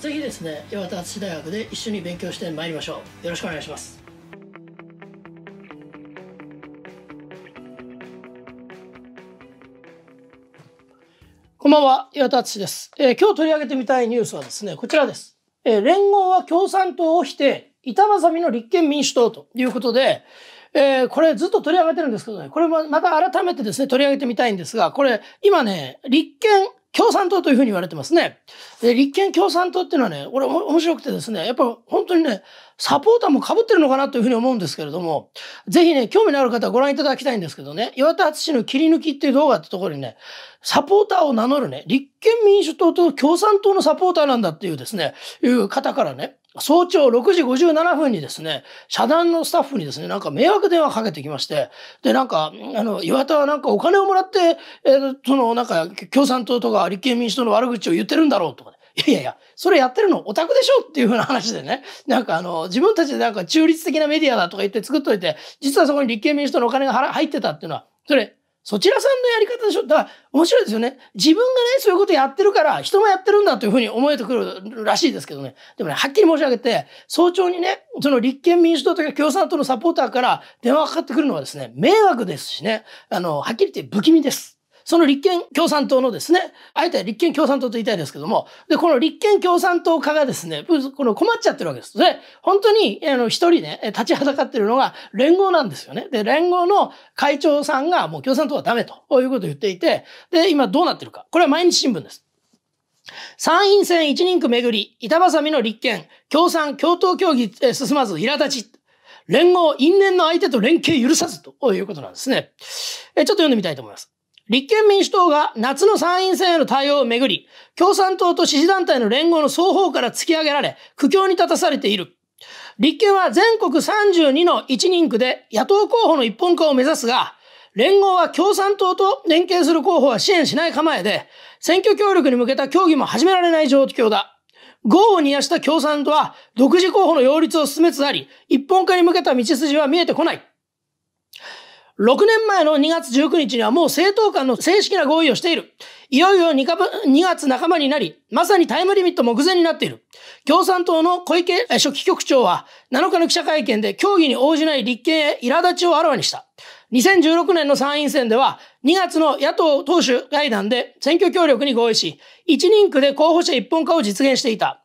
ぜひですね、岩田大学で一緒に勉強してまいりましょう。よろしくお願いします。ばんは、岩田敦です、えー、今日取り上げてみたいニュースはですね、こちらです。えー、連合は共産党を否定、板挟みの立憲民主党ということで、えー、これずっと取り上げてるんですけどね、これもまた改めてですね、取り上げてみたいんですが、これ、今ね、立憲共産党というふうに言われてますね。で、立憲共産党っていうのはね、これ面白くてですね、やっぱ本当にね、サポーターも被ってるのかなというふうに思うんですけれども、ぜひね、興味のある方はご覧いただきたいんですけどね、岩田敦の切り抜きっていう動画ってところにね、サポーターを名乗るね、立憲民主党と共産党のサポーターなんだっていうですね、いう方からね、早朝6時57分にですね、社団のスタッフにですね、なんか迷惑電話かけてきまして、で、なんか、あの、岩田はなんかお金をもらって、えー、その、なんか、共産党とか立憲民主党の悪口を言ってるんだろうとか、ね、いやいやいや、それやってるのオタクでしょっていうふうな話でね、なんかあの、自分たちでなんか中立的なメディアだとか言って作っといて、実はそこに立憲民主党のお金が入ってたっていうのは、それ、そちらさんのやり方でしょだから面白いですよね。自分がね、そういうことやってるから、人もやってるんだというふうに思えてくるらしいですけどね。でもね、はっきり申し上げて、早朝にね、その立憲民主党とか共産党のサポーターから電話かかってくるのはですね、迷惑ですしね、あの、はっきり言って不気味です。その立憲共産党のですね、あえて立憲共産党と言いたいですけども、で、この立憲共産党家がですね、この困っちゃってるわけです。で、本当に、あの、一人ね、立ちはだかってるのが連合なんですよね。で、連合の会長さんがもう共産党はダメということを言っていて、で、今どうなってるか。これは毎日新聞です。参院選一人区巡り、板挟みの立憲、共産、共闘協議進まず、苛立ち。連合、因縁の相手と連携許さずということなんですね。えちょっと読んでみたいと思います。立憲民主党が夏の参院選への対応をめぐり、共産党と支持団体の連合の双方から突き上げられ、苦境に立たされている。立憲は全国32の1人区で野党候補の一本化を目指すが、連合は共産党と連携する候補は支援しない構えで、選挙協力に向けた協議も始められない状況だ。豪を煮やした共産党は独自候補の擁立を進めつつあり、一本化に向けた道筋は見えてこない。6年前の2月19日にはもう政党間の正式な合意をしている。いよいよ 2, 2月半ばになり、まさにタイムリミット目前になっている。共産党の小池初期局長は7日の記者会見で協議に応じない立憲へ苛立ちをあらわにした。2016年の参院選では2月の野党党首会談で選挙協力に合意し、1人区で候補者一本化を実現していた。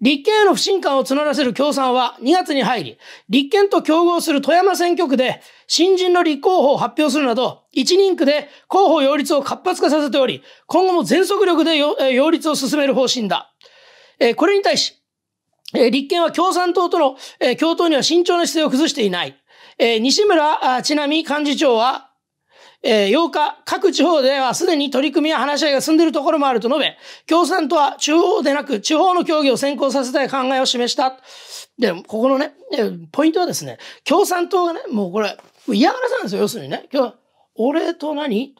立憲への不信感を募らせる共産は2月に入り、立憲と競合する富山選挙区で新人の立候補を発表するなど、一人区で候補擁立を活発化させており、今後も全速力で擁立を進める方針だ。えこれに対し、え立憲は共産党との、え共闘には慎重な姿勢を崩していない。え西村ち奈美幹事長は、え8日、各地方ではすでに取り組みや話し合いが進んでいるところもあると述べ、共産党は中央でなく地方の協議を先行させたい考えを示した。で、ここのね、ポイントはですね、共産党がね、もうこれ、嫌がらせなんですよ、要するにね。今日、俺と何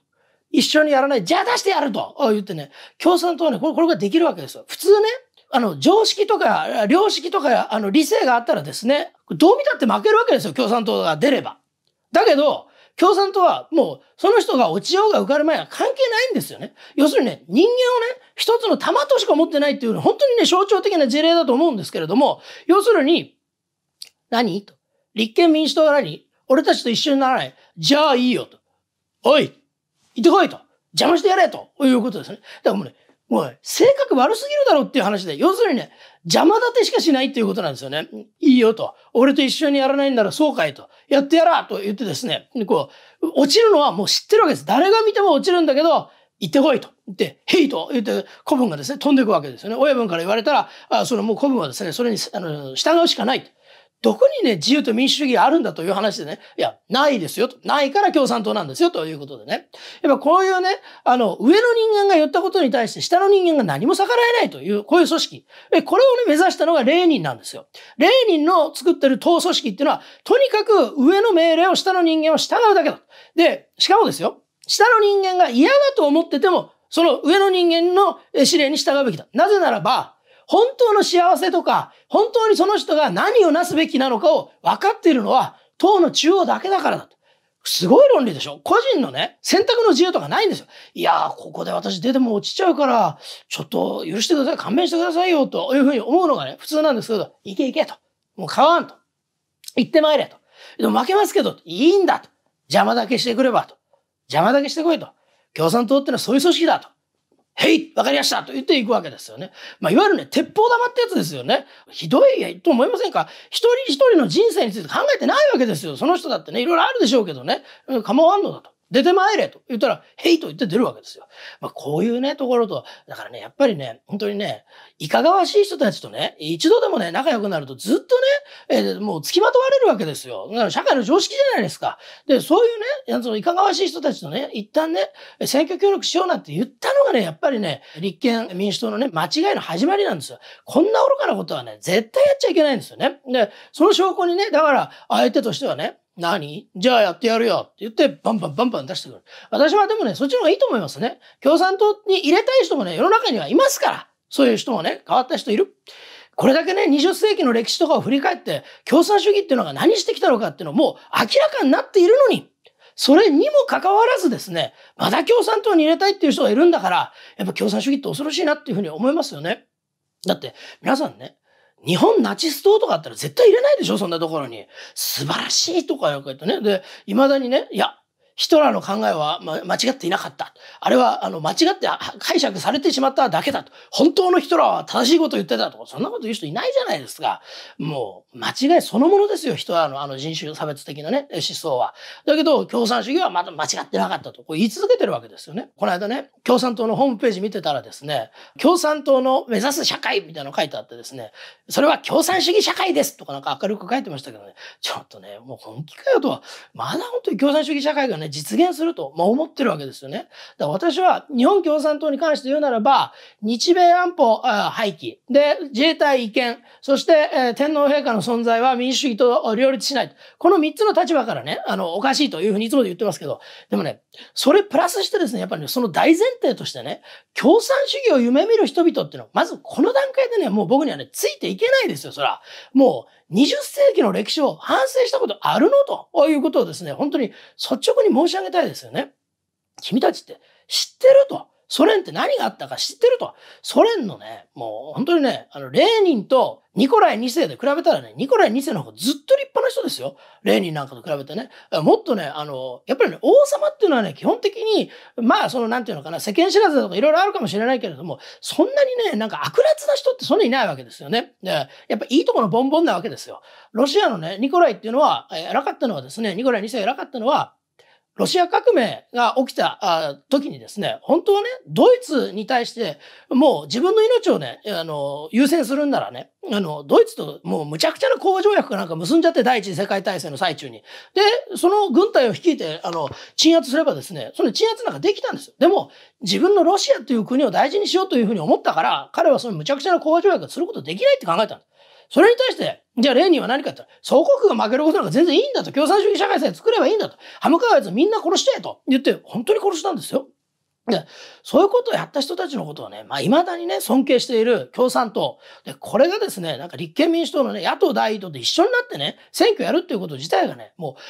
一緒にやらない。じゃあ出してやると言ってね、共産党はね、これ、これができるわけですよ。普通ね、あの、常識とか、良識とか、あの、理性があったらですね、どう見たって負けるわけですよ、共産党が出れば。だけど、共産党はもうその人が落ちようが受かる前は関係ないんですよね。要するにね、人間をね、一つの玉としか持ってないっていうのは本当にね、象徴的な事例だと思うんですけれども、要するに、何と。立憲民主党は何俺たちと一緒にならない。じゃあいいよと。おい行ってこいと。邪魔してやれということですね。だからもうね、おい、性格悪すぎるだろっていう話で、要するにね、邪魔立てしかしないっていうことなんですよね。いいよと。俺と一緒にやらないんならそうかいと。やってやらと言ってですね、こう、落ちるのはもう知ってるわけです。誰が見ても落ちるんだけど、行ってこいと。言って、ヘイと言って、子分がですね、飛んでいくわけですよね。親分から言われたら、あそのもう子分はですね、それにあの従うしかない。と。どこにね、自由と民主主義があるんだという話でね、いや、ないですよと。ないから共産党なんですよということでね。やっぱこういうね、あの、上の人間が言ったことに対して下の人間が何も逆らえないという、こういう組織。これをね、目指したのがレーニンなんですよ。レーニンの作ってる党組織っていうのは、とにかく上の命令を下の人間は従うだけだ。で、しかもですよ、下の人間が嫌だと思ってても、その上の人間の指令に従うべきだ。なぜならば、本当の幸せとか、本当にその人が何をなすべきなのかを分かっているのは、党の中央だけだからだと。すごい論理でしょ個人のね、選択の自由とかないんですよ。いやー、ここで私出ても落ちちゃうから、ちょっと許してください、勘弁してくださいよ、というふうに思うのがね、普通なんですけど、いけいけと。もう買わんと。行ってまいれと。でも負けますけど、いいんだと。邪魔だけしてくればと。邪魔だけしてこいと。共産党ってのはそういう組織だと。へいわかりましたと言っていくわけですよね。まあ、いわゆるね、鉄砲玉ってやつですよね。ひどいと思いませんか一人一人の人生について考えてないわけですよ。その人だってね、いろいろあるでしょうけどね。構わんのだと。出てまいれと言ったら、ヘイと言って出るわけですよ。まあ、こういうね、ところと、だからね、やっぱりね、本当にね、いかがわしい人たちとね、一度でもね、仲良くなるとずっとね、えー、もう付きまとわれるわけですよ。だから社会の常識じゃないですか。で、そういうね、そのいかがわしい人たちとね、一旦ね、選挙協力しようなんて言ったのがね、やっぱりね、立憲民主党のね、間違いの始まりなんですよ。こんな愚かなことはね、絶対やっちゃいけないんですよね。で、その証拠にね、だから、相手としてはね、何じゃあやってやるよって言って、バンバンバンバン出してくる。私はでもね、そっちの方がいいと思いますね。共産党に入れたい人もね、世の中にはいますから。そういう人もね、変わった人いる。これだけね、20世紀の歴史とかを振り返って、共産主義っていうのが何してきたのかっていうのも明らかになっているのに、それにもかかわらずですね、まだ共産党に入れたいっていう人がいるんだから、やっぱ共産主義って恐ろしいなっていうふうに思いますよね。だって、皆さんね、日本ナチス党とかあったら絶対入れないでしょそんなところに。素晴らしいとかよく言ってね。で、未だにね、いや、ヒトラーの考えは、ま、間違っていなかった。あれは、あの、間違って解釈されてしまっただけだと。本当のヒトラーは正しいことを言ってたとか、そんなこと言う人いないじゃないですか。もう、間違いそのものですよ、ヒトラーのあの人種差別的なね、思想は。だけど、共産主義はまだ間違ってなかったと。こう言い続けてるわけですよね。この間ね、共産党のホームページ見てたらですね、共産党の目指す社会みたいなの書いてあってですね、それは共産主義社会ですとかなんか明るく書いてましたけどね、ちょっとね、もう本気かよとは、まだ本当に共産主義社会がね、ね、実現すると、まあ、思ってるわけですよね。だから私は日本共産党に関して言うならば、日米安保廃棄、で、自衛隊違憲、そして、えー、天皇陛下の存在は民主主義と両立しない。この3つの立場からね、あの、おかしいというふうにいつも言ってますけど、でもね、それプラスしてですね、やっぱり、ね、その大前提としてね、共産主義を夢見る人々っていうのは、まずこの段階でね、もう僕にはね、ついていけないですよ、そら。もう、20世紀の歴史を反省したことあるのということをですね、本当に率直に申し上げたいですよね。君たちって知ってると。ソ連って何があったか知ってると。ソ連のね、もう本当にね、あの、レーニンとニコライ2世で比べたらね、ニコライ2世の方がずっと立派な人ですよ。レーニンなんかと比べてね。もっとね、あの、やっぱりね、王様っていうのはね、基本的に、まあ、その、なんていうのかな、世間知らずとかいろいろあるかもしれないけれども、そんなにね、なんか悪辣な人ってそんなにいないわけですよね。で、やっぱいいとこのボンボンなわけですよ。ロシアのね、ニコライっていうのは、偉かったのはですね、ニコライ2世偉かったのは、ロシア革命が起きた時にですね、本当はね、ドイツに対して、もう自分の命をね、あの、優先するんならね、あの、ドイツともうむちゃくちゃな講和条約かなんか結んじゃって、第一次世界大戦の最中に。で、その軍隊を率いて、あの、鎮圧すればですね、その鎮圧なんかできたんですよ。でも、自分のロシアという国を大事にしようというふうに思ったから、彼はそのむちゃくちゃな講和条約をすることできないって考えたんです。それに対して、じゃあレーニンは何かって言祖国が負けることなんか全然いいんだと。共産主義社会さえ作ればいいんだと。歯向かうやつみんな殺してと言って、本当に殺したんですよ。で、そういうことをやった人たちのことをね、まあ、未だにね、尊敬している共産党。で、これがですね、なんか立憲民主党のね、野党第一党と一緒になってね、選挙やるっていうこと自体がね、もう、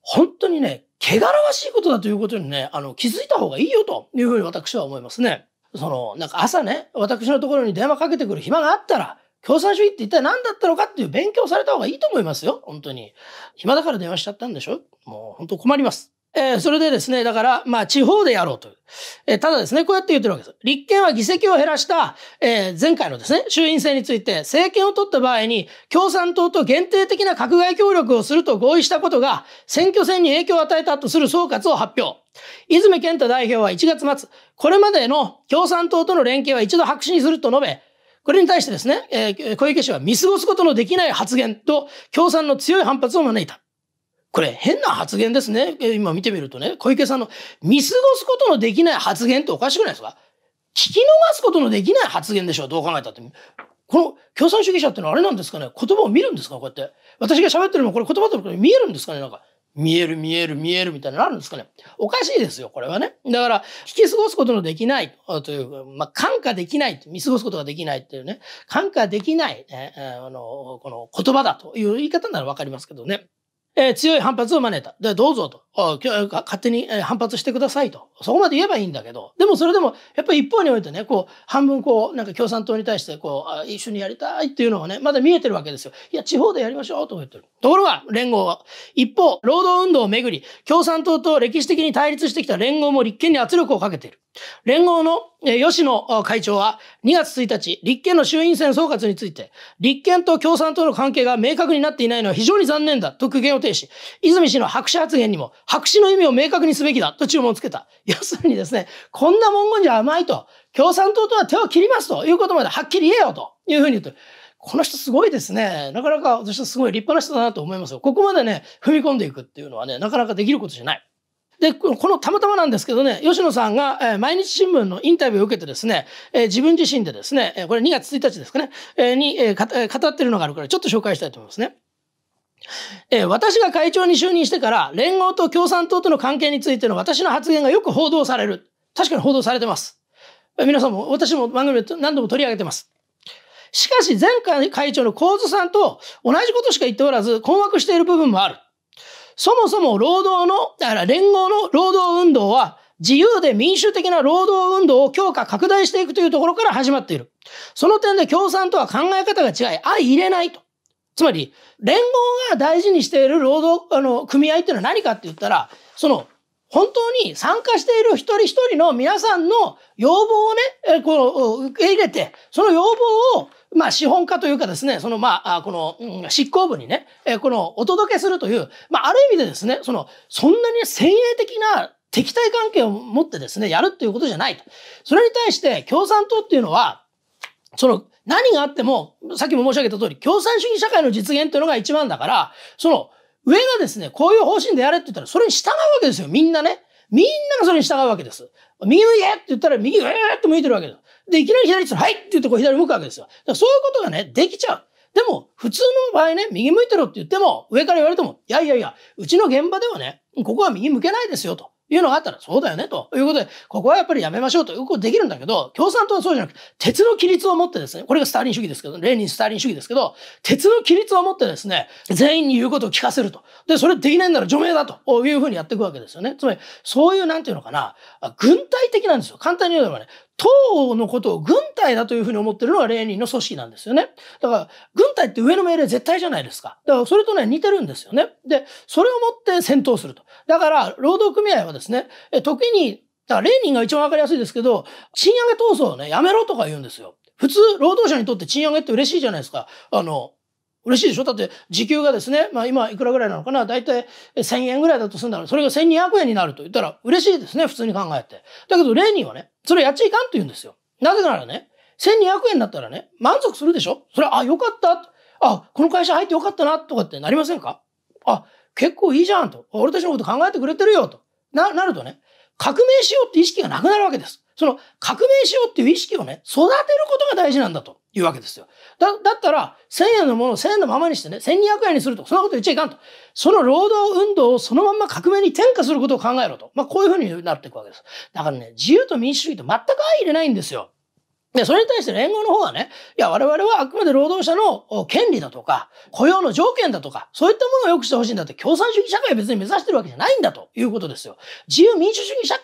本当にね、汚らわしいことだということにね、あの、気づいた方がいいよというふうに私は思いますね。その、なんか朝ね、私のところに電話かけてくる暇があったら、共産主義って一体何だったのかっていう勉強された方がいいと思いますよ。本当に。暇だから電話しちゃったんでしょもう本当困ります。えー、それでですね、だから、まあ、地方でやろうという。えー、ただですね、こうやって言ってるわけです。立憲は議席を減らした、えー、前回のですね、衆院選について、政権を取った場合に、共産党と限定的な閣外協力をすると合意したことが、選挙戦に影響を与えたとする総括を発表。泉健太代表は1月末、これまでの共産党との連携は一度白紙にすると述べ、これに対してですね、えー、小池氏は見過ごすことのできない発言と共産の強い反発を招いた。これ変な発言ですね。今見てみるとね、小池さんの見過ごすことのできない発言っておかしくないですか聞き逃すことのできない発言でしょう、どう考えたって。この共産主義者ってのはあれなんですかね言葉を見るんですかこうやって。私が喋ってるのもこれ言葉と見えるんですかねなんか。見える見える見えるみたいなのあるんですかね。おかしいですよ、これはね。だから、引き過ごすことのできないというか、まあ、感化できない、見過ごすことができないっていうね、感化できない、ね、あの、この言葉だという言い方ならわかりますけどね。えー、強い反発を招いた。で、どうぞと。勝手に反発してくださいと。そこまで言えばいいんだけど、でもそれでも、やっぱり一方においてね、こう、半分こう、なんか共産党に対して、こう、一緒にやりたいっていうのがね、まだ見えてるわけですよ。いや、地方でやりましょうと言ってる。ところが、連合は、一方、労働運動をめぐり、共産党と歴史的に対立してきた連合も立憲に圧力をかけている。連合の吉野会長は2月1日、立憲の衆院選総括について、立憲と共産党の関係が明確になっていないのは非常に残念だと苦言を呈し、泉氏の白紙発言にも白紙の意味を明確にすべきだと注文をつけた。要するにですね、こんな文言じゃ甘いと、共産党とは手を切りますということまではっきり言えよというふうに言って、この人すごいですね。なかなか私はすごい立派な人だなと思いますよ。ここまでね、踏み込んでいくっていうのはね、なかなかできることじゃない。で、このたまたまなんですけどね、吉野さんが、え毎日新聞のインタビューを受けてですね、え自分自身でですね、これ2月1日ですかね、えに、え語ってるのがあるから、ちょっと紹介したいと思いますね。え私が会長に就任してから、連合と共産党との関係についての私の発言がよく報道される。確かに報道されてます。皆さんも、私も番組で何度も取り上げてます。しかし、前回会長の構図さんと同じことしか言っておらず、困惑している部分もある。そもそも労働の、だから連合の労働運動は、自由で民主的な労働運動を強化拡大していくというところから始まっている。その点で共産とは考え方が違い、相入れないと。つまり、連合が大事にしている労働、あの、組合っていうのは何かって言ったら、その、本当に参加している一人一人の皆さんの要望をね、この、受け入れて、その要望をまあ、資本家というかですね、その、まあ、この、執行部にね、この、お届けするという、まあ、ある意味でですね、その、そんなに先鋭的な敵対関係を持ってですね、やるっていうことじゃないと。それに対して、共産党っていうのは、その、何があっても、さっきも申し上げた通り、共産主義社会の実現というのが一番だから、その、上がですね、こういう方針でやれって言ったら、それに従うわけですよ、みんなね。みんながそれに従うわけです。右向いてって言ったら右、えーって向いてるわけです。で、いきなり左にはいって言うとこう左向くわけですよ。だからそういうことがね、できちゃう。でも、普通の場合ね、右向いてろって言っても、上から言われても、いやいやいや、うちの現場ではね、ここは右向けないですよ、というのがあったら、そうだよね、ということで、ここはやっぱりやめましょうということできるんだけど、共産党はそうじゃなくて、鉄の規律を持ってですね、これがスターリン主義ですけど、レーニンスターリン主義ですけど、鉄の規律を持ってですね、全員に言うことを聞かせると。で、それできないなら除名だというふうにやっていくわけですよね。つまり、そういう、なんていうのかな、軍隊的なんですよ。簡単に言えばね、党のことを軍隊だというふうに思ってるのがレーニンの組織なんですよね。だから、軍隊って上の命令絶対じゃないですか。だから、それとね、似てるんですよね。で、それをもって戦闘すると。だから、労働組合はですね、時に、だから、レーニンが一番わかりやすいですけど、賃上げ闘争をね、やめろとか言うんですよ。普通、労働者にとって賃上げって嬉しいじゃないですか。あの、嬉しいでしょだって、時給がですね、まあ今いくらぐらいなのかなだいたい1000円ぐらいだとすんだろう。それが1200円になると言ったら嬉しいですね、普通に考えて。だけど、レーニンはね、それやっちゃいかんと言うんですよ。なぜならね、1200円だったらね、満足するでしょそれ、あ、よかった。あ、この会社入ってよかったな、とかってなりませんかあ、結構いいじゃんと。俺たちのこと考えてくれてるよ、と。な、なるとね、革命しようって意識がなくなるわけです。その、革命しようっていう意識をね、育てることが大事なんだと。いうわけですよ。だ、だったら、1000円のものを1000円のままにしてね、1200円にするとそんなこと言っちゃいかんと。その労働運動をそのまま革命に転嫁することを考えろと。まあ、こういうふうになっていくわけです。だからね、自由と民主主義と全く相入れないんですよ。で、それに対して連合の方はね、いや、我々はあくまで労働者の権利だとか、雇用の条件だとか、そういったものを良くしてほしいんだって、共産主義社会を別に目指してるわけじゃないんだということですよ。自由民主主義社会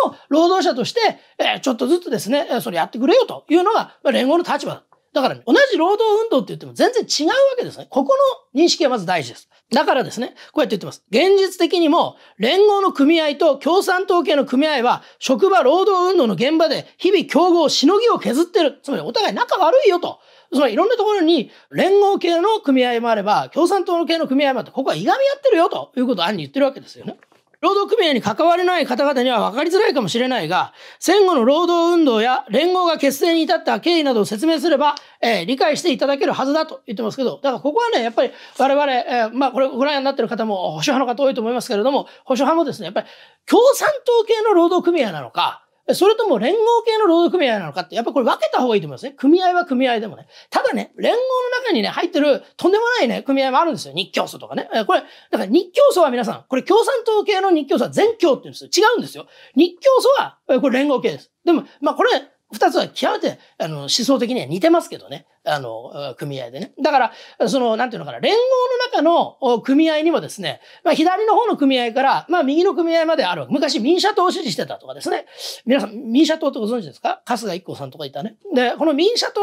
の中の労働者として、えー、ちょっとずつですね、それやってくれよというのが、連合の立場だ。だから、ね、同じ労働運動って言っても全然違うわけですね。ここの認識がまず大事です。だからですね、こうやって言ってます。現実的にも、連合の組合と共産党系の組合は、職場労働運動の現場で日々競合、しのぎを削ってる。つまりお互い仲悪いよと。つまりいろんなところに連合系の組合もあれば、共産党系の組合もあって、ここはいがみ合ってるよということを案に言ってるわけですよね。労働組合に関われない方々には分かりづらいかもしれないが、戦後の労働運動や連合が結成に至った経緯などを説明すれば、えー、理解していただけるはずだと言ってますけど、だからここはね、やっぱり我々、えー、まあこれご覧になってる方も保守派の方多いと思いますけれども、保守派もですね、やっぱり共産党系の労働組合なのか、それとも連合系の労働組合なのかって、やっぱこれ分けた方がいいと思いますね。組合は組合でもね。ただね、連合の中にね、入ってるとんでもないね、組合もあるんですよ。日教組とかね。これ、だから日教組は皆さん、これ共産党系の日教組は全教って言うんですよ。違うんですよ。日教組は、これ連合系です。でも、まあこれ、二つは極めて、あの、思想的には似てますけどね。あの、組合でね。だから、その、なんていうのかな、連合の中の組合にもですね、まあ、左の方の組合から、まあ、右の組合まであるわけ。昔、民社党を支持してたとかですね。皆さん、民社党ってご存知ですか春日一行さんとかいたね。で、この民社党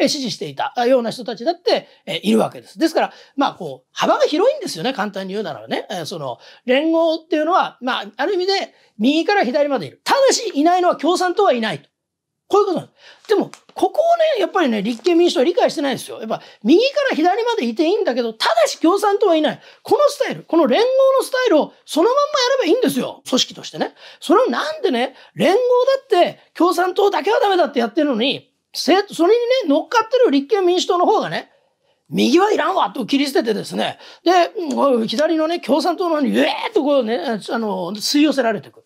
の支持していたような人たちだっているわけです。ですから、まあ、こう、幅が広いんですよね。簡単に言うならね。その、連合っていうのは、まあ、ある意味で、右から左までいる。ただし、いないのは共産党はいないと。こういうことなんででも、ここをね、やっぱりね、立憲民主党は理解してないですよ。やっぱ、右から左までいていいんだけど、ただし共産党はいない。このスタイル、この連合のスタイルをそのまんまやればいいんですよ。組織としてね。それをなんでね、連合だって共産党だけはダメだってやってるのに、それにね、乗っかってる立憲民主党の方がね、右はいらんわと切り捨ててですね。で、左のね、共産党の方に、うえーっとこうね、あの、吸い寄せられていく。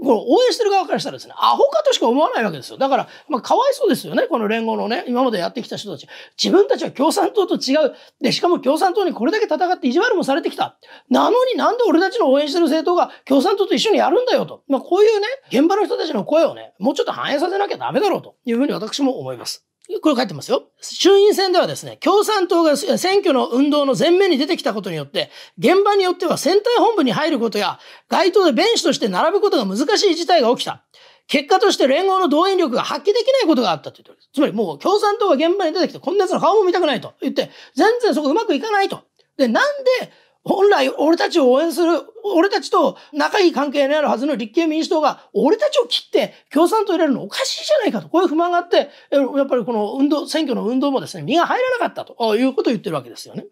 この応援してる側からしたらですね、アホかとしか思わないわけですよ。だから、まあ、かわいそうですよね。この連合のね、今までやってきた人たち。自分たちは共産党と違う。で、しかも共産党にこれだけ戦って意地悪もされてきた。なのになんで俺たちの応援してる政党が共産党と一緒にやるんだよと。まあ、こういうね、現場の人たちの声をね、もうちょっと反映させなきゃダメだろうというふうに私も思います。これ書いてますよ。衆院選ではですね、共産党が選挙の運動の前面に出てきたことによって、現場によっては選対本部に入ることや、街頭で弁士として並ぶことが難しい事態が起きた。結果として連合の動員力が発揮できないことがあったというとです。つまりもう共産党が現場に出てきて、こんな奴の顔も見たくないと言って、全然そこうまくいかないと。で、なんで、本来俺たちを応援する、俺たちと仲いい関係にあるはずの立憲民主党が、俺たちを切って共産党入れるのおかしいじゃないかと、こういう不満があって、やっぱりこの運動、選挙の運動もですね、身が入らなかったということを言ってるわけですよね。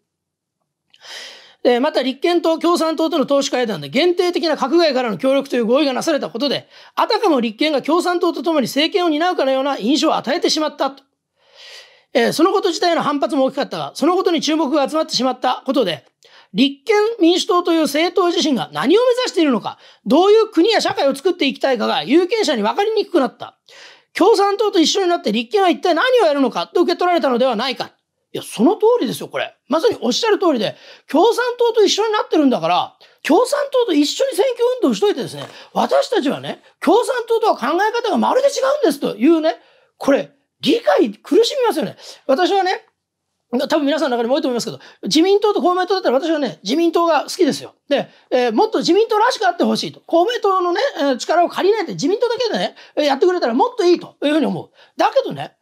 で、また立憲と共産党との党首会談で限定的な閣外からの協力という合意がなされたことで、あたかも立憲が共産党と共に政権を担うかのような印象を与えてしまったと。えー、そのこと自体の反発も大きかったが、そのことに注目が集まってしまったことで、立憲民主党という政党自身が何を目指しているのか、どういう国や社会を作っていきたいかが有権者に分かりにくくなった。共産党と一緒になって立憲は一体何をやるのかと受け取られたのではないか。いや、その通りですよ、これ。まさにおっしゃる通りで、共産党と一緒になってるんだから、共産党と一緒に選挙運動しといてですね、私たちはね、共産党とは考え方がまるで違うんですというね、これ、理解苦しみますよね。私はね、多分皆さんの中にも多いと思いますけど、自民党と公明党だったら私はね、自民党が好きですよ。で、えー、もっと自民党らしくあってほしいと。公明党のね、えー、力を借りないで自民党だけでね、やってくれたらもっといいというふうに思う。だけどね、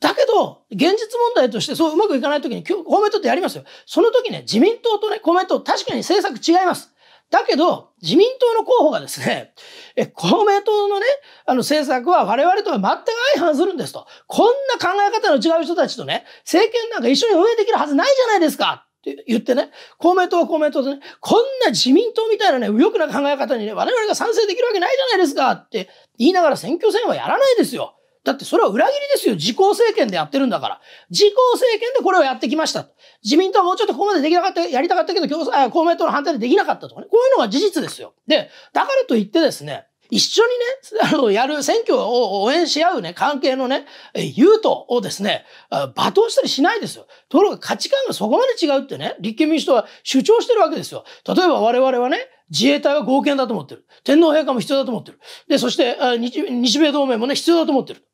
だけど、現実問題としてそううまくいかないときに、公明党ってやりますよ。その時ね、自民党とね、公明党、確かに政策違います。だけど、自民党の候補がですね、え、公明党のね、あの政策は我々とは全く相反するんですと。こんな考え方の違う人たちとね、政権なんか一緒に運営できるはずないじゃないですかって言ってね、公明党は公明党でね、こんな自民党みたいなね、右翼な考え方にね、我々が賛成できるわけないじゃないですかって言いながら選挙戦はやらないですよ。だってそれは裏切りですよ。自公政権でやってるんだから。自公政権でこれをやってきました。自民党はもうちょっとここまでできなかった、やりたかったけど、共産、公明党の反対でできなかったとかね。こういうのが事実ですよ。で、だからといってですね、一緒にね、あの、やる選挙を応援し合うね、関係のね、言うとをですね、罵倒したりしないですよ。ところが価値観がそこまで違うってね、立憲民主党は主張してるわけですよ。例えば我々はね、自衛隊は合憲だと思ってる。天皇陛下も必要だと思ってる。で、そして、日米同盟もね、必要だと思ってる。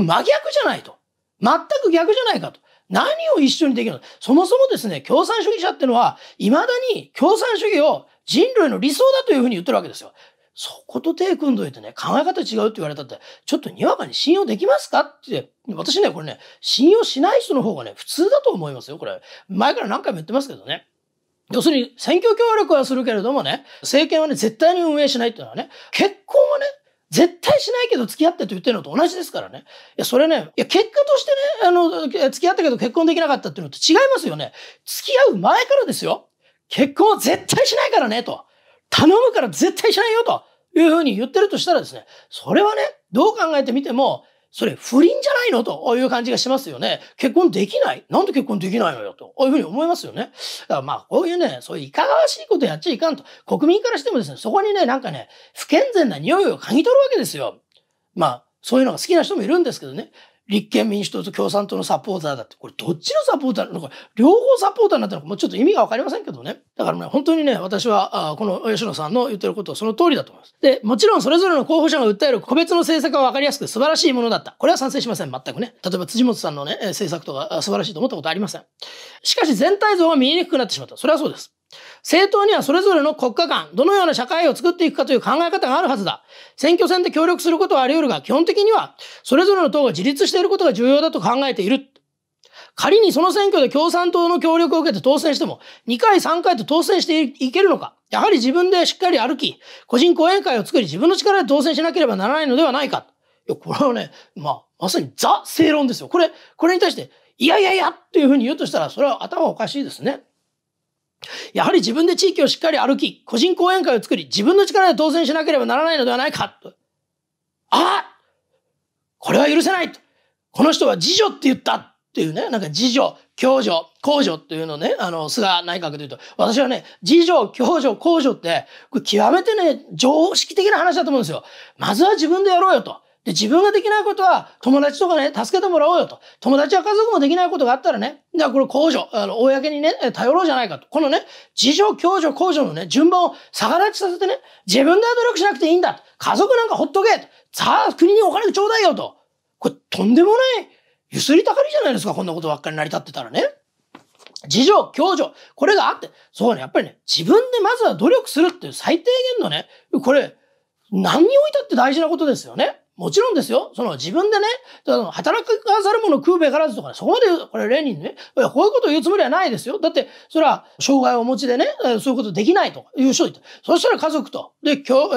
真逆じゃないと。全く逆じゃないかと。何を一緒にできるのそもそもですね、共産主義者ってのは、未だに共産主義を人類の理想だというふうに言ってるわけですよ。そこと手組んどいてね、考え方違うって言われたって、ちょっとにわかに信用できますかって、私ね、これね、信用しない人の方がね、普通だと思いますよ、これ。前から何回も言ってますけどね。要するに、選挙協力はするけれどもね、政権はね、絶対に運営しないっていうのはね、結婚はね、絶対しないけど付き合ってと言ってるのと同じですからね。いや、それね、いや、結果としてね、あの、付き合ったけど結婚できなかったっていうのと違いますよね。付き合う前からですよ。結婚は絶対しないからね、と。頼むから絶対しないよ、というふうに言ってるとしたらですね、それはね、どう考えてみても、それ不倫じゃないのという感じがしますよね。結婚できないなんで結婚できないのよというふうに思いますよね。だからまあこういうね、そういういかがわしいことやっちゃいかんと。国民からしてもですね、そこにね、なんかね、不健全な匂いを嗅ぎ取るわけですよ。まあそういうのが好きな人もいるんですけどね。立憲民主党と共産党のサポーターだって、これどっちのサポーターなのか、両方サポーターになったのか、もうちょっと意味がわかりませんけどね。だからね、本当にね、私は、あこの吉野さんの言ってることはその通りだと思います。で、もちろんそれぞれの候補者が訴える個別の政策はわかりやすく素晴らしいものだった。これは賛成しません、全くね。例えば辻元さんのね、政策とか素晴らしいと思ったことありません。しかし全体像が見えにくくなってしまった。それはそうです。政党にはそれぞれの国家間、どのような社会を作っていくかという考え方があるはずだ。選挙戦で協力することはあり得るが、基本的には、それぞれの党が自立していることが重要だと考えている。仮にその選挙で共産党の協力を受けて当選しても、2回3回と当選していけるのか。やはり自分でしっかり歩き、個人講演会を作り、自分の力で当選しなければならないのではないか。いや、これはね、まあ、まさにザ正論ですよ。これ、これに対して、いやいやいやっていうふうに言うとしたら、それは頭おかしいですね。やはり自分で地域をしっかり歩き、個人講演会を作り、自分の力で当選しなければならないのではないかと。あこれは許せないと。この人は自助って言ったっていうね、なんか自助、共助、公助っていうのね、あの、菅内閣で言うと、私はね、自助、共助、公助って、これ極めてね、常識的な話だと思うんですよ。まずは自分でやろうよと。で、自分ができないことは友達とかね、助けてもらおうよと。友達や家族もできないことがあったらね、じゃあこれ公助、あの、公にね、頼ろうじゃないかと。このね、自助、共助、公助のね、順番を逆立ちさせてね、自分では努力しなくていいんだ。家族なんかほっとけと。さあ、国にお金ちょうだいよと。これ、とんでもない、ゆすりたかりじゃないですか、こんなことばっかり成り立ってたらね。自助、共助、これがあって、そうね、やっぱりね、自分でまずは努力するっていう最低限のね、これ、何においたって大事なことですよね。もちろんですよ。その自分でね、その働くかざる者食うべからずとかね、そこまで、これレーニンね、こういうこと言うつもりはないですよ。だって、それは障害をお持ちでね、そういうことできないという人いて。そしたら家族と、で、共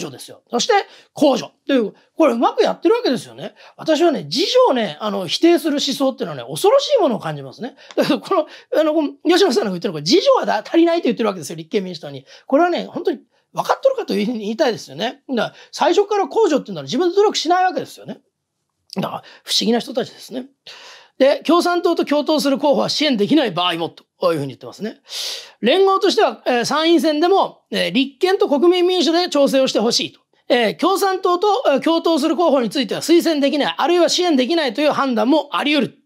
助ですよ。そして、公助という、これうまくやってるわけですよね。私はね、自助をね、あの、否定する思想っていうのはね、恐ろしいものを感じますね。だからこの、あの、吉野さんが言ってるのは、事情は足りないと言ってるわけですよ、立憲民主党に。これはね、本当に分かっとるかというに言いたいですよね。だから最初から控除っていうのは自分で努力しないわけですよね。だから不思議な人たちですね。で、共産党と共闘する候補は支援できない場合もというふうに言ってますね。連合としては、えー、参院選でも、えー、立憲と国民民主で調整をしてほしいと。えー、共産党と、えー、共闘する候補については推薦できない、あるいは支援できないという判断もあり得る。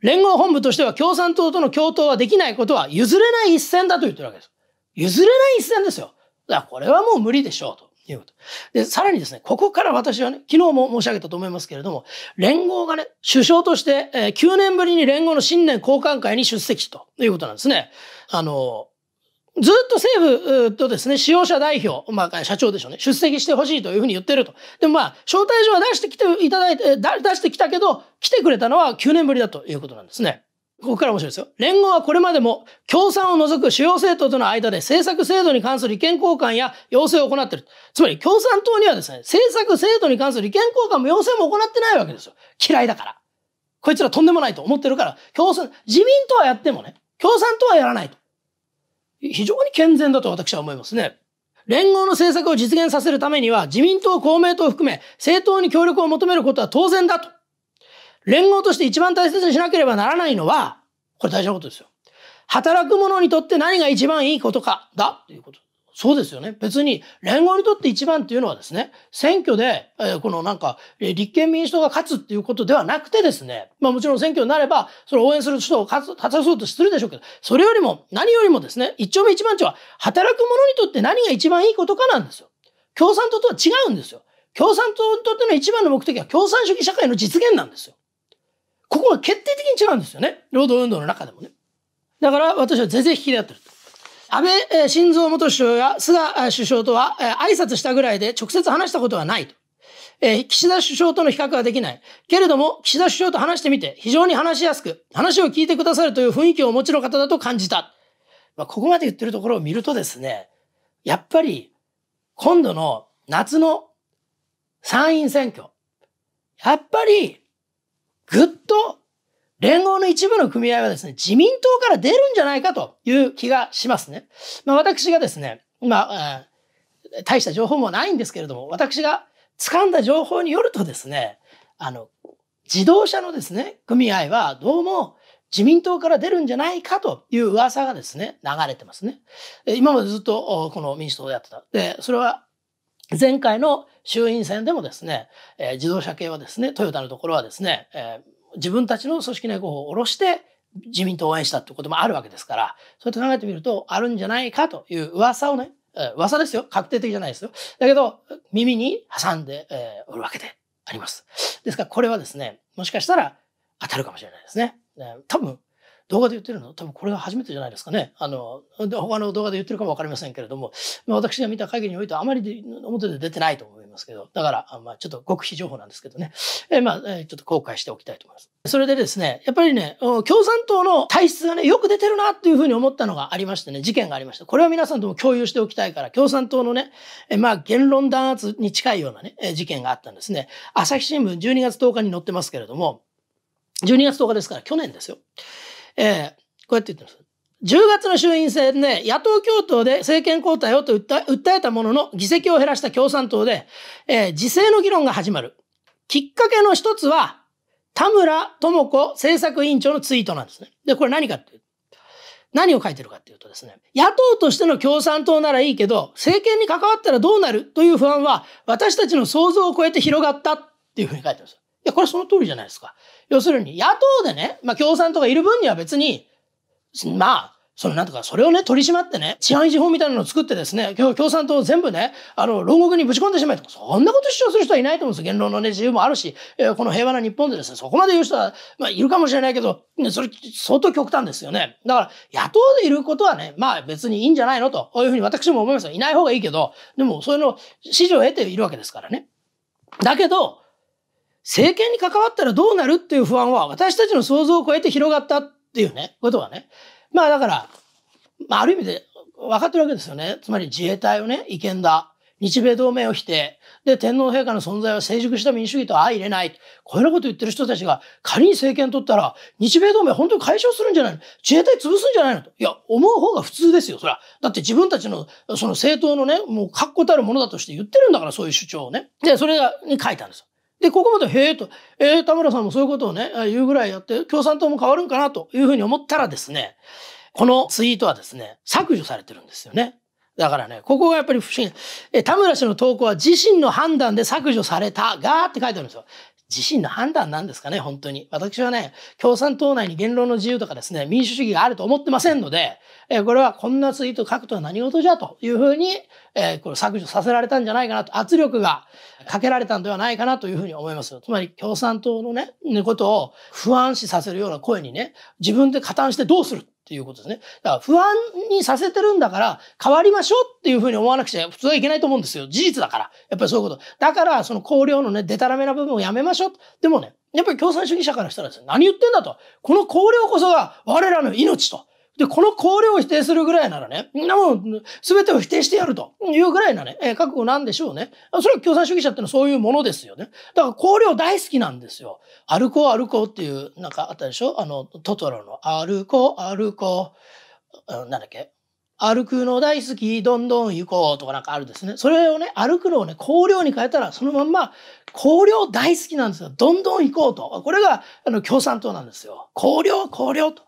連合本部としては共産党との共闘はできないことは譲れない一線だと言ってるわけです。譲れない一線ですよ。だこれはもう無理でしょうと。いうこと。で、さらにですね、ここから私はね、昨日も申し上げたと思いますけれども、連合がね、首相として、えー、9年ぶりに連合の新年交換会に出席ということなんですね。あの、ずっと政府とですね、使用者代表、まあ、社長でしょうね、出席してほしいというふうに言ってると。でもまあ、招待状は出してきていただいて、出してきたけど、来てくれたのは9年ぶりだということなんですね。ここから面白いですよ。連合はこれまでも共産を除く主要政党との間で政策制度に関する意見交換や要請を行っている。つまり共産党にはですね、政策制度に関する意見交換も要請も行ってないわけですよ。嫌いだから。こいつらとんでもないと思ってるから、共産、自民党はやってもね、共産党はやらないと。非常に健全だと私は思いますね。連合の政策を実現させるためには、自民党、公明党を含め、政党に協力を求めることは当然だと。連合として一番大切にしなければならないのは、これ大事なことですよ。働く者にとって何が一番いいことか、だ、ということ。そうですよね。別に、連合にとって一番っていうのはですね、選挙で、えー、このなんか、立憲民主党が勝つっていうことではなくてですね、まあもちろん選挙になれば、それを応援する人を勝つ、立たそうとするでしょうけど、それよりも、何よりもですね、一丁目一番地は、働く者にとって何が一番いいことかなんですよ。共産党とは違うんですよ。共産党にとっての一番の目的は共産主義社会の実現なんですよ。ここが決定的に違うんですよね。労働運動の中でもね。だから私は全然引き出ってると。安倍晋三元首相や菅首相とは挨拶したぐらいで直接話したことはないと。え岸田首相との比較はできない。けれども、岸田首相と話してみて、非常に話しやすく、話を聞いてくださるという雰囲気をお持ちの方だと感じた。まあ、ここまで言ってるところを見るとですね、やっぱり、今度の夏の参院選挙、やっぱりぐっと連合の一部の組合はですね、自民党から出るんじゃないかという気がしますね。まあ私がですね、まあ、大した情報もないんですけれども、私が掴んだ情報によるとですね、あの、自動車のですね、組合はどうも自民党から出るんじゃないかという噂がですね、流れてますね。今までずっとこの民主党でやってた。で、それは前回の衆院選でもですね、えー、自動車系はですね、トヨタのところはですね、えー、自分たちの組織内候補を下ろして、自民党を応援したってこともあるわけですから、そうやって考えてみると、あるんじゃないかという噂をね、えー、噂ですよ。確定的じゃないですよ。だけど、耳に挟んで、えー、おるわけであります。ですから、これはですね、もしかしたら当たるかもしれないですね。えー、多分、動画で言ってるの多分これが初めてじゃないですかね。あの、他の動画で言ってるかもわかりませんけれども、まあ、私が見た限りにおいてはあまりで表で出てないと思いますけど、だから、まあ、ちょっと極秘情報なんですけどね、えー、まあ、えー、ちょっと後悔しておきたいと思います。それでですね、やっぱりね、共産党の体質がね、よく出てるなっていうふうに思ったのがありましてね、事件がありました。これは皆さんとも共有しておきたいから、共産党のね、えー、まあ、言論弾圧に近いようなね、事件があったんですね。朝日新聞12月10日に載ってますけれども、12月10日ですから去年ですよ。えー、こうやって言ってます。10月の衆院選で、野党共闘で政権交代をと訴えたものの、議席を減らした共産党で、えー、自制の議論が始まる。きっかけの一つは、田村智子政策委員長のツイートなんですね。で、これ何かっていう何を書いてるかっていうとですね、野党としての共産党ならいいけど、政権に関わったらどうなるという不安は、私たちの想像を超えて広がったっていうふうに書いてます。いや、これその通りじゃないですか。要するに、野党でね、まあ、共産とかいる分には別に、まあ、そのなんとか、それをね、取り締まってね、治安維持法みたいなのを作ってですね、共産党を全部ね、あの、牢獄にぶち込んでしまえとそんなこと主張する人はいないと思うんですよ。言論のね、自由もあるし、えー、この平和な日本でですね、そこまで言う人は、まあ、いるかもしれないけど、ね、それ、相当極端ですよね。だから、野党でいることはね、まあ、別にいいんじゃないのと、こういうふうに私も思いますいない方がいいけど、でも、そういうの、支持を得ているわけですからね。だけど、政権に関わったらどうなるっていう不安は私たちの想像を超えて広がったっていうね、ことはね。まあだから、まあある意味で分かってるわけですよね。つまり自衛隊をね、違憲だ。日米同盟を否定。で、天皇陛下の存在は成熟した民主主義と相入れない。こういうようなこと言ってる人たちが仮に政権取ったら、日米同盟本当に解消するんじゃないの自衛隊潰すんじゃないのと。いや、思う方が普通ですよ、それは。だって自分たちの、その政党のね、もう確固たるものだとして言ってるんだから、そういう主張をね。で、それに書いたんですよ。で、ここまで、へえと、えー、田村さんもそういうことをね、言うぐらいやって、共産党も変わるんかなというふうに思ったらですね、このツイートはですね、削除されてるんですよね。だからね、ここがやっぱり不思議。え、田村氏の投稿は自身の判断で削除されたがって書いてあるんですよ。自身の判断なんですかね、本当に。私はね、共産党内に言論の自由とかですね、民主主義があると思ってませんので、えこれはこんなツイート書くとは何事じゃというふうに、えこれ削除させられたんじゃないかなと、圧力がかけられたんではないかなというふうに思いますよ。つまり共産党のね、ことを不安視させるような声にね、自分で加担してどうするっていうことですね。だから不安にさせてるんだから変わりましょうっていうふうに思わなくちゃ普通はいけないと思うんですよ。事実だから。やっぱりそういうこと。だからその考量のね、デタラメな部分をやめましょう。でもね、やっぱり共産主義者からしたらですね、何言ってんだと。この高量こそが我らの命と。で、この考慮を否定するぐらいならね、みんなもう全てを否定してやるというぐらいなね、え覚悟なんでしょうね。それは共産主義者ってのはそういうものですよね。だから考慮大好きなんですよ。歩こう歩こうっていう、なんかあったでしょあの、トトロの歩こう歩こう、なんだっけ歩くの大好き、どんどん行こうとかなんかあるですね。それをね、歩くのをね、香料に変えたら、そのまんま、香料大好きなんですよ。どんどん行こうと。これが、あの、共産党なんですよ。香料、香料と。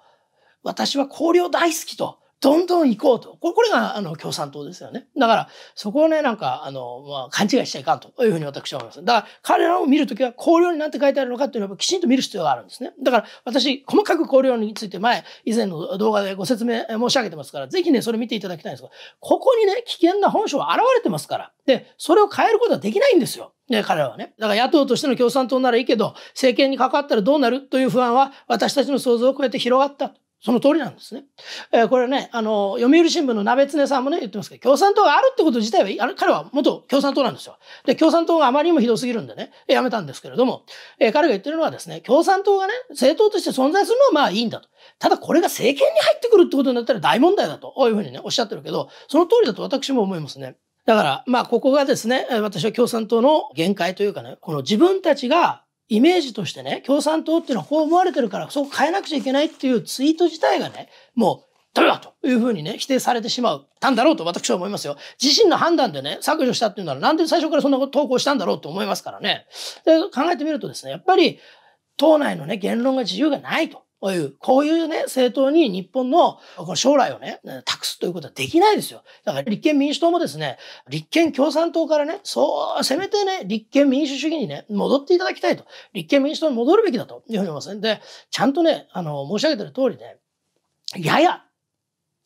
私は高領大好きと、どんどん行こうと。これこれが、あの、共産党ですよね。だから、そこをね、なんか、あの、まあ、勘違いしちゃいかんというふうに私は思います。だから、彼らを見るときは、考領になんて書いてあるのかっていうのをきちんと見る必要があるんですね。だから、私、細かく考領について前、以前の動画でご説明申し上げてますから、ぜひね、それ見ていただきたいんですが、ここにね、危険な本性は現れてますから。で、それを変えることはできないんですよ。ね、彼らはね。だから野党としての共産党ならいいけど、政権に関わったらどうなるという不安は、私たちの想像を超えて広がった。その通りなんですね。えー、これね、あの、読売新聞の鍋常さんもね、言ってますけど、共産党があるってこと自体は、あれ彼は元共産党なんですよ。で、共産党があまりにもひどすぎるんでね、やめたんですけれども、えー、彼が言ってるのはですね、共産党がね、政党として存在するのはまあいいんだと。ただこれが政権に入ってくるってことになったら大問題だと、こういうふうにね、おっしゃってるけど、その通りだと私も思いますね。だから、まあ、ここがですね、私は共産党の限界というかね、この自分たちがイメージとしてね、共産党っていうのはこう思われてるから、そこ変えなくちゃいけないっていうツイート自体がね、もう、ダメだというふうにね、否定されてしまう、たんだろうと私は思いますよ。自身の判断でね、削除したっていうなら、なんで最初からそんなこと投稿したんだろうと思いますからね。で、考えてみるとですね、やっぱり、党内のね、言論が自由がないとこういう、こういうね、政党に日本の将来をね、託すということはできないですよ。だから立憲民主党もですね、立憲共産党からね、そう、せめてね、立憲民主主義にね、戻っていただきたいと。立憲民主党に戻るべきだというふうに思いますね。で、ちゃんとね、あの、申し上げてる通りね、やや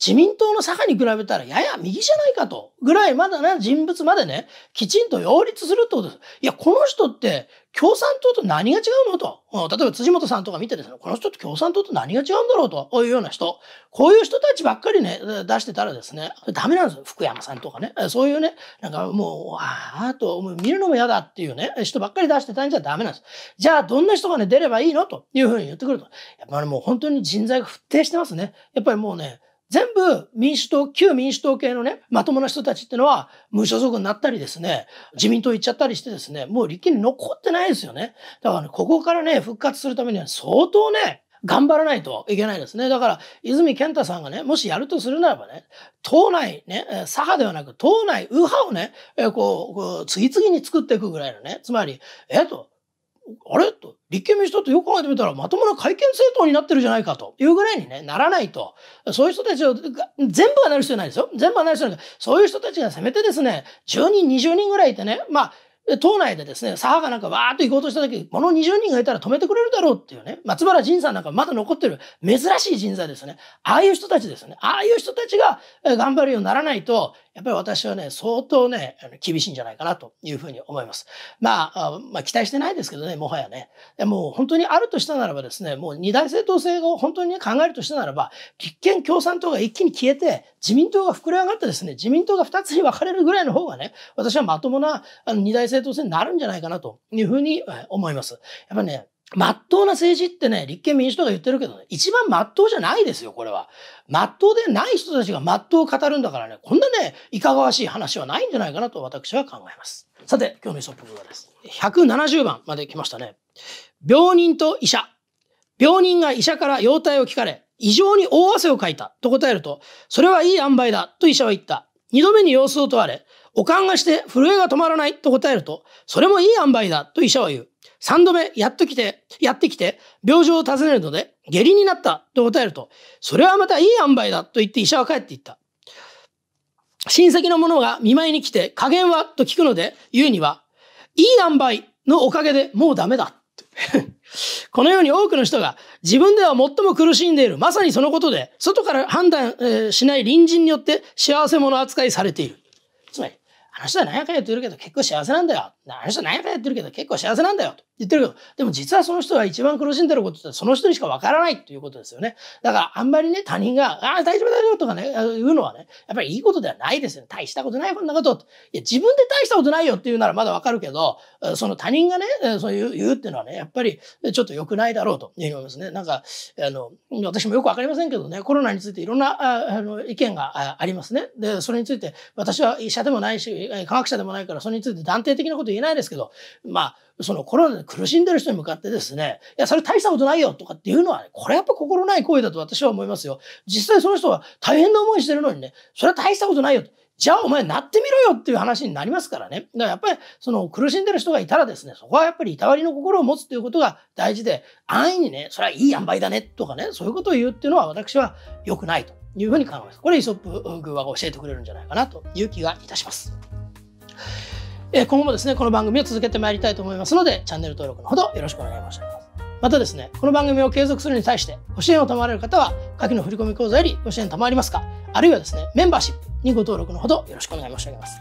自民党の坂に比べたらやや右じゃないかと、ぐらいまだな人物までね、きちんと擁立するってことです。いや、この人って共産党と何が違うのと。例えば辻元さんとか見てですね、この人と共産党と何が違うんだろうと、こういうような人。こういう人たちばっかりね、出してたらですね、ダメなんですよ。福山さんとかね。そういうね、なんかもう、ああと、見るのも嫌だっていうね、人ばっかり出してたんじゃダメなんです。じゃあ、どんな人がね、出ればいいのというふうに言ってくると。やっぱりもう本当に人材が沸定してますね。やっぱりもうね、全部民主党、旧民主党系のね、まともな人たちってのは、無所属になったりですね、自民党行っちゃったりしてですね、もう立憲に残ってないですよね。だからね、ここからね、復活するためには相当ね、頑張らないといけないですね。だから、泉健太さんがね、もしやるとするならばね、党内ね、左派ではなく、党内右派をね、こう、こう次々に作っていくぐらいのね、つまり、えっと、あれと、立憲民主党ってよく考えてみたら、まともな改憲政党になってるじゃないかというぐらいに、ね、ならないと。そういう人たちを、全部はなる必要ないですよ。全部はなる必要ない。そういう人たちがせめてですね、10人、20人ぐらいいてね、まあ、党内でですね、左派がなんかわーっと行こうとした時、この20人がいたら止めてくれるだろうっていうね、松原仁さんなんかまだ残ってる珍しい人材ですね。ああいう人たちですね。ああいう人たちが頑張るようにならないと、やっぱり私はね、相当ね、厳しいんじゃないかなというふうに思います。まあ、まあ、期待してないですけどね、もはやね。でも本当にあるとしたならばですね、もう二大政党制を本当に、ね、考えるとしたならば、立憲共産党が一気に消えて、自民党が膨れ上がってですね、自民党が二つに分かれるぐらいの方がね、私はまともな二大政党制になるんじゃないかなというふうに思います。やっぱね、真っ当な政治ってね、立憲民主党が言ってるけどね、一番真っ当じゃないですよ、これは。真っ当でない人たちが真っ当を語るんだからね、こんなね、いかがわしい話はないんじゃないかなと私は考えます。さて、今日のイソップです。170番まで来ましたね。病人と医者。病人が医者から容体を聞かれ、異常に大汗をかいたと答えると、それはいい塩梅だと医者は言った。二度目に様子を問われ、おかんがして震えが止まらないと答えると、それもいい塩梅だと医者は言う。三度目、やっと来て、やってきて、病状を尋ねるので、下痢になったと答えると、それはまたいい塩梅だと言って医者は帰っていった。親戚の者が見舞いに来て、加減はと聞くので、言うには、いい塩梅のおかげでもうダメだ。このように多くの人が自分では最も苦しんでいる、まさにそのことで、外から判断、しない隣人によって幸せ者扱いされている。つまり、あの人は何やかんやってるけど結構幸せなんだよ。あの人は何やかんやってるけど結構幸せなんだよ。と言ってるけど、でも実はその人が一番苦しんでることってその人にしかわからないっていうことですよね。だからあんまりね、他人が、ああ、大丈夫大丈夫とかね、言うのはね、やっぱりいいことではないですよね。大したことないこんなこと。いや、自分で大したことないよっていうならまだわかるけど、その他人がね、そういう言うっていうのはね、やっぱりちょっと良くないだろうと思いますね。なんか、あの、私もよくわかりませんけどね、コロナについていろんなあの意見がありますね。で、それについて私は医者でもないし、科学者でもないから、それについて断定的なこと言えないですけど、まあ、そのコロナで苦しんでる人に向かってですね、いや、それ大したことないよとかっていうのは、ね、これやっぱ心ない行為だと私は思いますよ。実際その人は大変な思いしてるのにね、それは大したことないよ。じゃあお前なってみろよっていう話になりますからね。だからやっぱりその苦しんでる人がいたらですね、そこはやっぱりいたわりの心を持つということが大事で、安易にね、それはいい塩梅だねとかね、そういうことを言うっていうのは私は良くないというふうに考えます。これイソップ話は教えてくれるんじゃないかなという気がいたします。え今後もですね、この番組を続けてまいりたいと思いますので、チャンネル登録のほどよろしくお願い申し上げます。またですね、この番組を継続するに対して、ご支援を賜られる方は、下記の振込口座よりご支援賜りますか、あるいはですね、メンバーシップにご登録のほどよろしくお願い申し上げます。